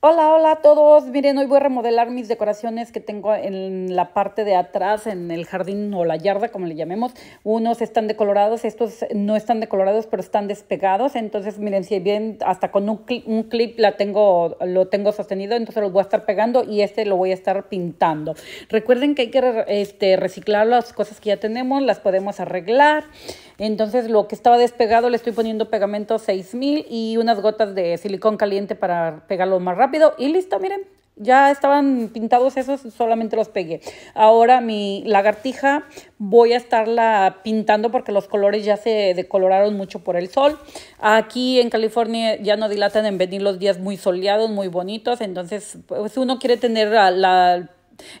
Hola, hola a todos. Miren, hoy voy a remodelar mis decoraciones que tengo en la parte de atrás, en el jardín o la yarda, como le llamemos. Unos están decolorados, estos no están decolorados, pero están despegados. Entonces, miren, si bien hasta con un, clip, un clip la tengo, lo tengo sostenido, entonces los voy a estar pegando y este lo voy a estar pintando. Recuerden que hay que este, reciclar las cosas que ya tenemos, las podemos arreglar. Entonces lo que estaba despegado le estoy poniendo pegamento 6000 y unas gotas de silicón caliente para pegarlo más rápido y listo, miren. Ya estaban pintados esos, solamente los pegué. Ahora mi lagartija voy a estarla pintando porque los colores ya se decoloraron mucho por el sol. Aquí en California ya no dilatan en venir los días muy soleados, muy bonitos. Entonces, si pues, uno quiere tener la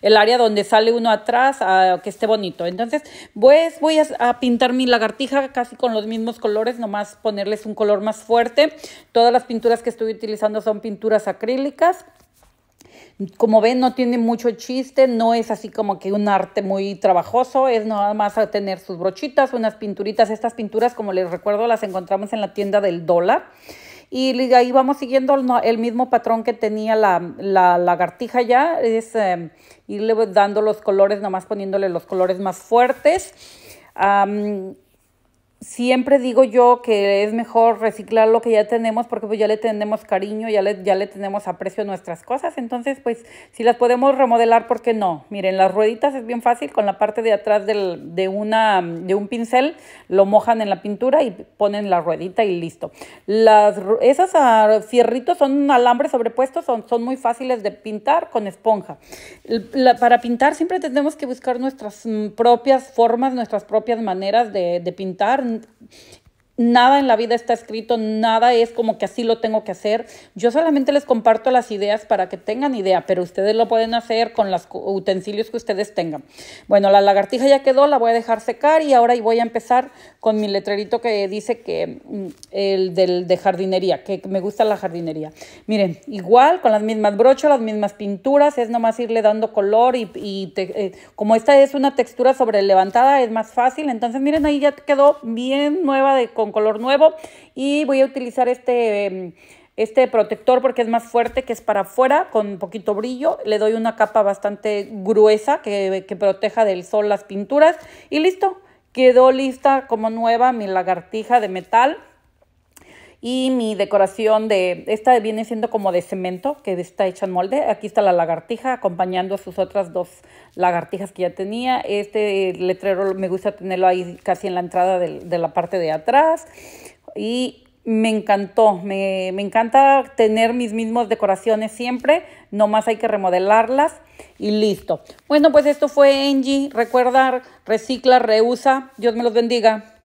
el área donde sale uno atrás, a que esté bonito. Entonces, pues voy a, a, pintar mi lagartija casi con los mismos colores, nomás ponerles un color más fuerte. Todas las pinturas que estoy utilizando son pinturas acrílicas. Como ven, no tiene mucho chiste, no es así como que un arte muy trabajoso, es nada más tener sus brochitas, unas pinturitas. Estas pinturas, como les recuerdo, las encontramos en la tienda del dólar. Y ahí vamos siguiendo el, mismo patrón que tenía la, la lagartija ya, es em, irle dando los colores, nomás poniéndole los colores más fuertes siempre digo yo que es mejor reciclar lo que ya tenemos porque pues ya le tenemos cariño, ya le, ya le tenemos aprecio a nuestras cosas. Entonces, pues si las podemos remodelar, ¿por qué no? Miren, las rueditas es bien fácil, con la parte de atrás de, una, de un pincel lo mojan en la pintura y ponen la ruedita y listo. Las, esas ah, fierritos son alambres sobrepuestos, son, son muy fáciles de pintar con esponja. para pintar siempre tenemos que buscar nuestras mm, propias formas, nuestras propias maneras de, de pintar and Nada en la vida está escrito, nada es como que así lo tengo que hacer. Yo solamente les comparto las ideas para que tengan idea, pero ustedes lo pueden hacer con los utensilios que ustedes tengan. Bueno, la lagartija ya quedó, la voy a dejar secar y ahora voy a empezar con mi letrerito que dice que mm, el de jardinería, que me gusta la jardinería. Miren, igual, con las mismas brochas, las mismas pinturas, es nomás irle dando color y, eh, como esta es una textura sobre levantada, es más fácil. Entonces, miren, ahí ya quedó bien nueva de cómo color nuevo y voy a utilizar este, em, este protector porque es más fuerte, que es para afuera, con poquito brillo. Le doy una capa bastante gruesa que, que proteja del sol las pinturas y listo. Quedó lista como nueva mi lagartija de metal y mi decoración de, esta viene siendo como de cemento, que está hecha en molde. Aquí está la lagartija acompañando a sus otras dos lagartijas que ya tenía. Este letrero me gusta tenerlo ahí casi en la entrada de, de la parte de atrás. Y me encantó, me, me, encanta tener mis mismas decoraciones siempre, nomás hay que remodelarlas y listo. Bueno, pues esto fue Angie. recuerda, recicla, reusa, Dios me los bendiga.